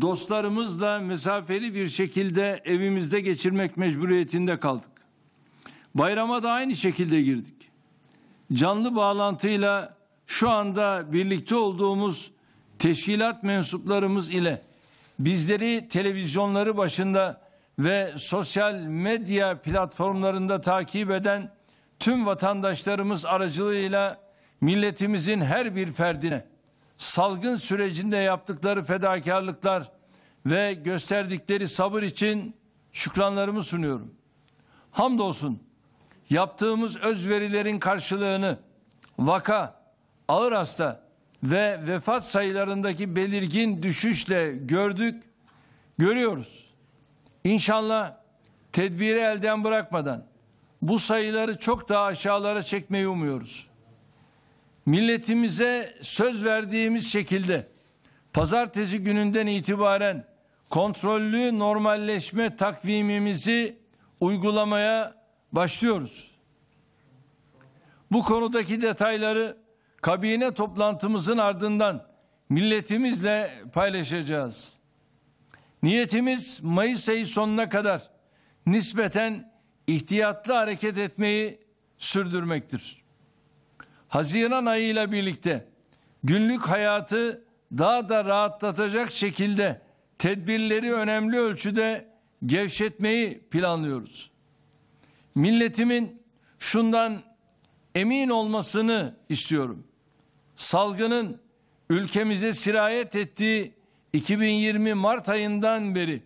dostlarımızla mesafeli bir şekilde evimizde geçirmek mecburiyetinde kaldık. Bayrama da aynı şekilde girdik. Canlı bağlantıyla şu anda birlikte olduğumuz teşkilat mensuplarımız ile bizleri televizyonları başında ve sosyal medya platformlarında takip eden tüm vatandaşlarımız aracılığıyla milletimizin her bir ferdine salgın sürecinde yaptıkları fedakarlıklar ve gösterdikleri sabır için şükranlarımı sunuyorum. Hamdolsun yaptığımız özverilerin karşılığını vaka, ağır hasta ve vefat sayılarındaki belirgin düşüşle gördük, görüyoruz. İnşallah tedbiri elden bırakmadan bu sayıları çok daha aşağılara çekmeyi umuyoruz milletimize söz verdiğimiz şekilde pazartesi gününden itibaren kontrollü normalleşme takvimimizi uygulamaya başlıyoruz. Bu konudaki detayları kabine toplantımızın ardından milletimizle paylaşacağız. Niyetimiz Mayıs ayı sonuna kadar nispeten ihtiyatlı hareket etmeyi sürdürmektir. Haziran ayı ile birlikte günlük hayatı daha da rahatlatacak şekilde tedbirleri önemli ölçüde gevşetmeyi planlıyoruz. Milletimin şundan emin olmasını istiyorum. Salgının ülkemize sirayet ettiği 2020 Mart ayından beri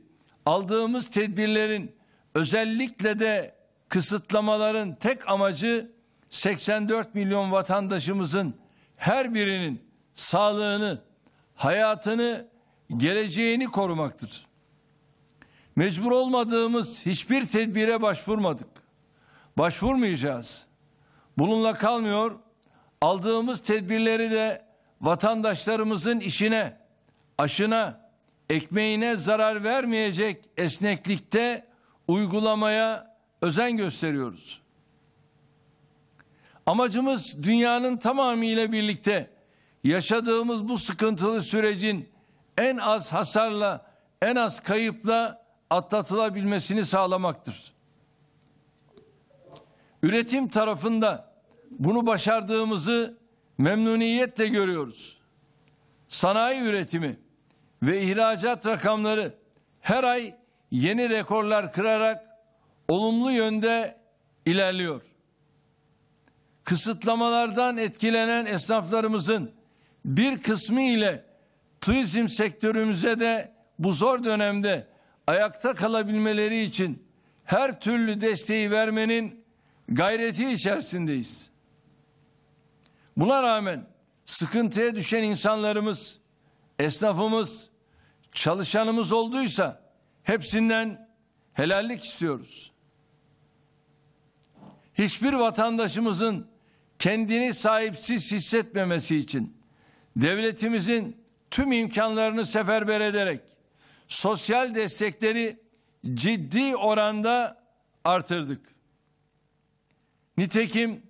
aldığımız tedbirlerin özellikle de kısıtlamaların tek amacı 84 milyon vatandaşımızın her birinin sağlığını, hayatını, geleceğini korumaktır. Mecbur olmadığımız hiçbir tedbire başvurmadık. Başvurmayacağız. Bununla kalmıyor, aldığımız tedbirleri de vatandaşlarımızın işine, aşına, ekmeğine zarar vermeyecek esneklikte uygulamaya özen gösteriyoruz. Amacımız dünyanın tamamıyla birlikte yaşadığımız bu sıkıntılı sürecin en az hasarla, en az kayıpla atlatılabilmesini sağlamaktır. Üretim tarafında bunu başardığımızı memnuniyetle görüyoruz. Sanayi üretimi ve ihracat rakamları her ay yeni rekorlar kırarak olumlu yönde ilerliyor kısıtlamalardan etkilenen esnaflarımızın bir kısmı ile turizm sektörümüze de bu zor dönemde ayakta kalabilmeleri için her türlü desteği vermenin gayreti içerisindeyiz. Buna rağmen sıkıntıya düşen insanlarımız, esnafımız, çalışanımız olduysa hepsinden helallik istiyoruz hiçbir vatandaşımızın kendini sahipsiz hissetmemesi için devletimizin tüm imkanlarını seferber ederek sosyal destekleri ciddi oranda artırdık. Nitekim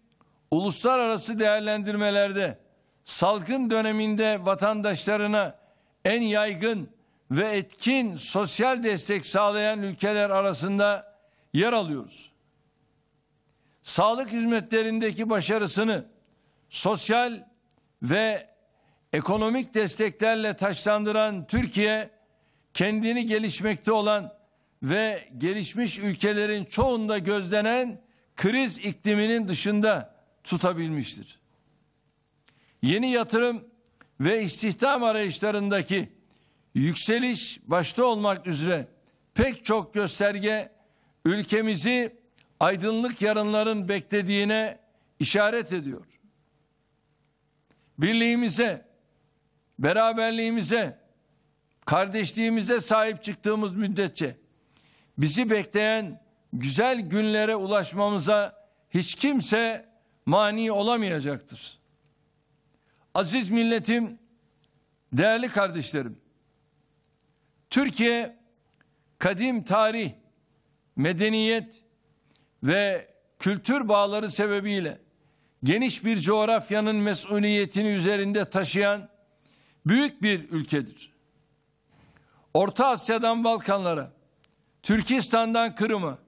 uluslararası değerlendirmelerde salgın döneminde vatandaşlarına en yaygın ve etkin sosyal destek sağlayan ülkeler arasında yer alıyoruz sağlık hizmetlerindeki başarısını sosyal ve ekonomik desteklerle taşlandıran Türkiye kendini gelişmekte olan ve gelişmiş ülkelerin çoğunda gözlenen kriz ikliminin dışında tutabilmiştir. Yeni yatırım ve istihdam arayışlarındaki yükseliş başta olmak üzere pek çok gösterge ülkemizi aydınlık yarınların beklediğine işaret ediyor. Birliğimize, beraberliğimize, kardeşliğimize sahip çıktığımız müddetçe bizi bekleyen güzel günlere ulaşmamıza hiç kimse mani olamayacaktır. Aziz milletim, değerli kardeşlerim, Türkiye kadim tarih, medeniyet ve kültür bağları sebebiyle geniş bir coğrafyanın mesuliyetini üzerinde taşıyan büyük bir ülkedir. Orta Asya'dan Balkanlara, Türkistan'dan Kırım'a,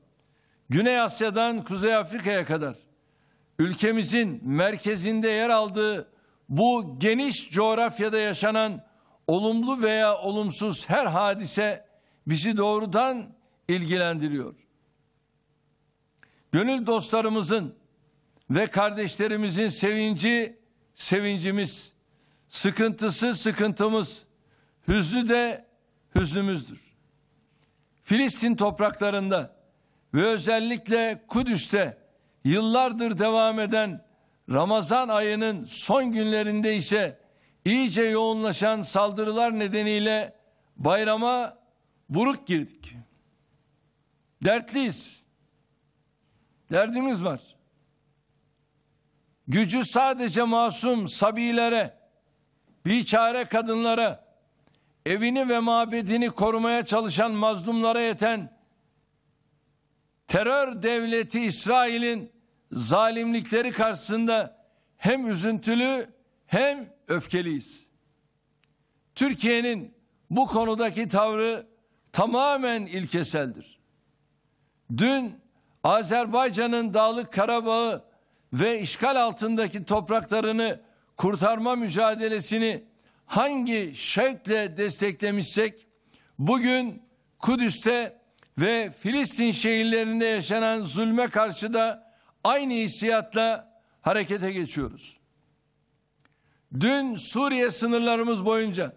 Güney Asya'dan Kuzey Afrika'ya kadar ülkemizin merkezinde yer aldığı bu geniş coğrafyada yaşanan olumlu veya olumsuz her hadise bizi doğrudan ilgilendiriyor. Gönül dostlarımızın ve kardeşlerimizin sevinci sevincimiz, sıkıntısı sıkıntımız, hüznü de hüznümüzdür. Filistin topraklarında ve özellikle Kudüs'te yıllardır devam eden Ramazan ayının son günlerinde ise iyice yoğunlaşan saldırılar nedeniyle bayrama buruk girdik. Dertliyiz. Derdimiz var. Gücü sadece masum sabilere, biçare kadınlara, evini ve mabedini korumaya çalışan mazlumlara yeten terör devleti İsrail'in zalimlikleri karşısında hem üzüntülü hem öfkeliyiz. Türkiye'nin bu konudaki tavrı tamamen ilkeseldir. Dün Azerbaycan'ın Dağlık Karabağ'ı ve işgal altındaki topraklarını kurtarma mücadelesini hangi şevkle desteklemişsek bugün Kudüs'te ve Filistin şehirlerinde yaşanan zulme karşı da aynı hissiyatla harekete geçiyoruz. Dün Suriye sınırlarımız boyunca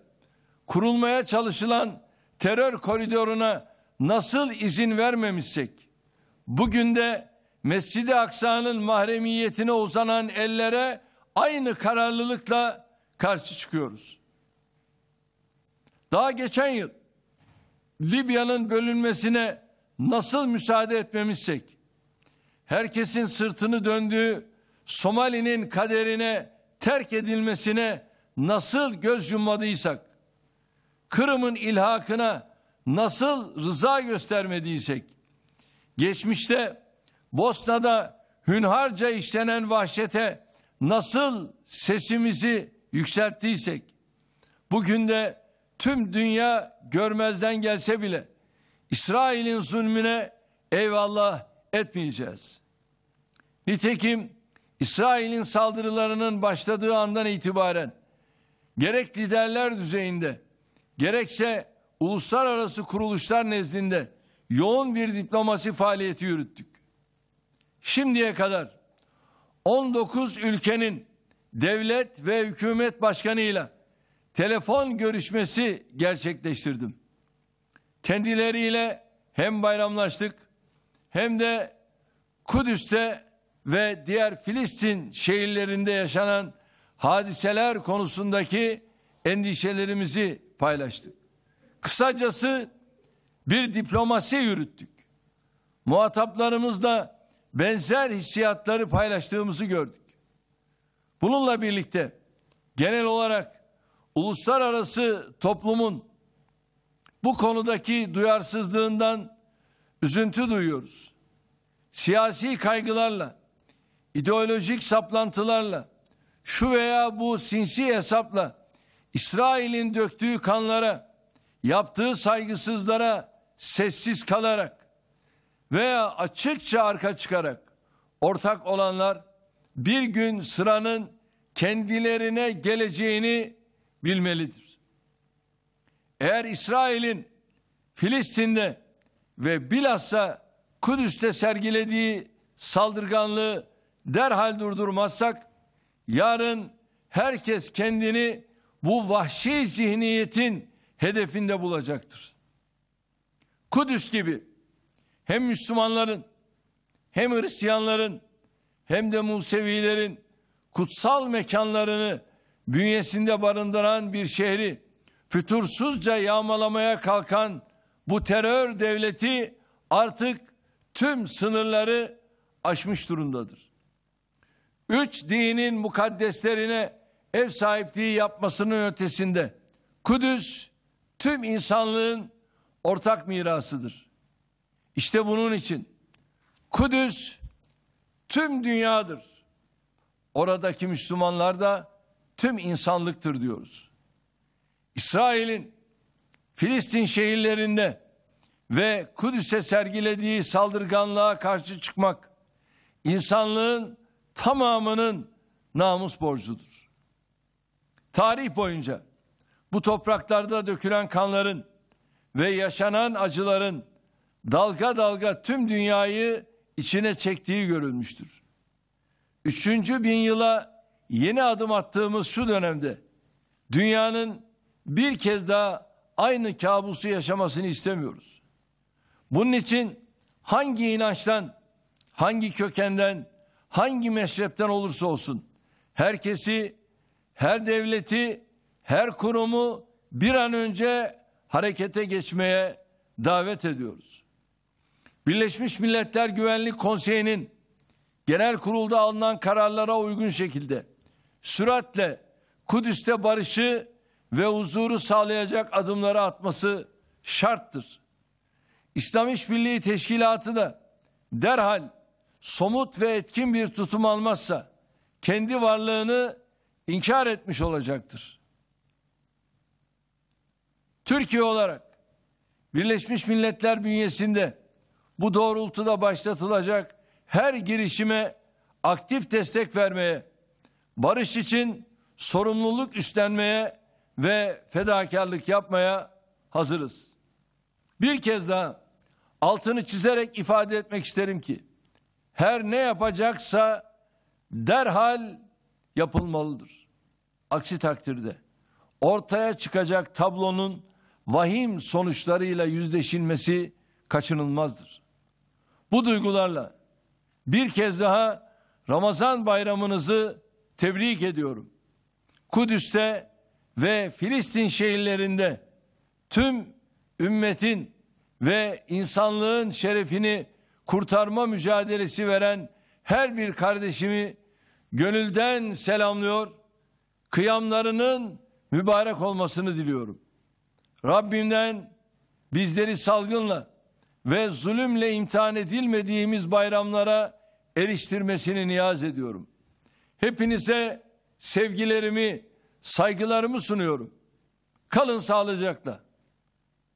kurulmaya çalışılan terör koridoruna nasıl izin vermemişsek Bugün de Mescid-i Aksa'nın mahremiyetine uzanan ellere aynı kararlılıkla karşı çıkıyoruz. Daha geçen yıl Libya'nın bölünmesine nasıl müsaade etmemişsek, herkesin sırtını döndüğü Somali'nin kaderine terk edilmesine nasıl göz yummadıysak, Kırım'ın ilhakına nasıl rıza göstermediysek, Geçmişte Bosna'da hünharca işlenen vahşete nasıl sesimizi yükselttiysek bugün de tüm dünya görmezden gelse bile İsrail'in zulmüne eyvallah etmeyeceğiz. Nitekim İsrail'in saldırılarının başladığı andan itibaren gerek liderler düzeyinde gerekse uluslararası kuruluşlar nezdinde yoğun bir diplomasi faaliyeti yürüttük. Şimdiye kadar 19 ülkenin devlet ve hükümet başkanıyla telefon görüşmesi gerçekleştirdim. Kendileriyle hem bayramlaştık hem de Kudüs'te ve diğer Filistin şehirlerinde yaşanan hadiseler konusundaki endişelerimizi paylaştık. Kısacası bir diplomasi yürüttük. Muhataplarımızla benzer hissiyatları paylaştığımızı gördük. Bununla birlikte genel olarak uluslararası toplumun bu konudaki duyarsızlığından üzüntü duyuyoruz. Siyasi kaygılarla, ideolojik saplantılarla, şu veya bu sinsi hesapla İsrail'in döktüğü kanlara, yaptığı saygısızlara sessiz kalarak veya açıkça arka çıkarak ortak olanlar bir gün sıranın kendilerine geleceğini bilmelidir. Eğer İsrail'in Filistin'de ve bilhassa Kudüs'te sergilediği saldırganlığı derhal durdurmazsak yarın herkes kendini bu vahşi zihniyetin hedefinde bulacaktır. Kudüs gibi hem Müslümanların hem Hristiyanların hem de Musevilerin kutsal mekanlarını bünyesinde barındıran bir şehri fütursuzca yağmalamaya kalkan bu terör devleti artık tüm sınırları aşmış durumdadır. Üç dinin mukaddeslerine ev sahipliği yapmasının ötesinde Kudüs tüm insanlığın ortak mirasıdır. İşte bunun için Kudüs tüm dünyadır. Oradaki Müslümanlar da tüm insanlıktır diyoruz. İsrail'in Filistin şehirlerinde ve Kudüs'e sergilediği saldırganlığa karşı çıkmak insanlığın tamamının namus borcudur. Tarih boyunca bu topraklarda dökülen kanların ve yaşanan acıların dalga dalga tüm dünyayı içine çektiği görülmüştür. Üçüncü bin yıla yeni adım attığımız şu dönemde dünyanın bir kez daha aynı kabusu yaşamasını istemiyoruz. Bunun için hangi inançtan, hangi kökenden, hangi meşrepten olursa olsun herkesi, her devleti, her kurumu bir an önce harekete geçmeye davet ediyoruz. Birleşmiş Milletler Güvenlik Konseyi'nin genel kurulda alınan kararlara uygun şekilde süratle Kudüs'te barışı ve huzuru sağlayacak adımları atması şarttır. İslam İşbirliği Teşkilatı da derhal somut ve etkin bir tutum almazsa kendi varlığını inkar etmiş olacaktır. Türkiye olarak Birleşmiş Milletler bünyesinde bu doğrultuda başlatılacak her girişime aktif destek vermeye, barış için sorumluluk üstlenmeye ve fedakarlık yapmaya hazırız. Bir kez daha altını çizerek ifade etmek isterim ki her ne yapacaksa derhal yapılmalıdır. Aksi takdirde ortaya çıkacak tablonun vahim sonuçlarıyla yüzleşilmesi kaçınılmazdır. Bu duygularla bir kez daha Ramazan bayramınızı tebrik ediyorum. Kudüs'te ve Filistin şehirlerinde tüm ümmetin ve insanlığın şerefini kurtarma mücadelesi veren her bir kardeşimi gönülden selamlıyor. Kıyamlarının mübarek olmasını diliyorum. Rabbimden bizleri salgınla ve zulümle imtihan edilmediğimiz bayramlara eriştirmesini niyaz ediyorum. Hepinize sevgilerimi, saygılarımı sunuyorum. Kalın sağlıcakla.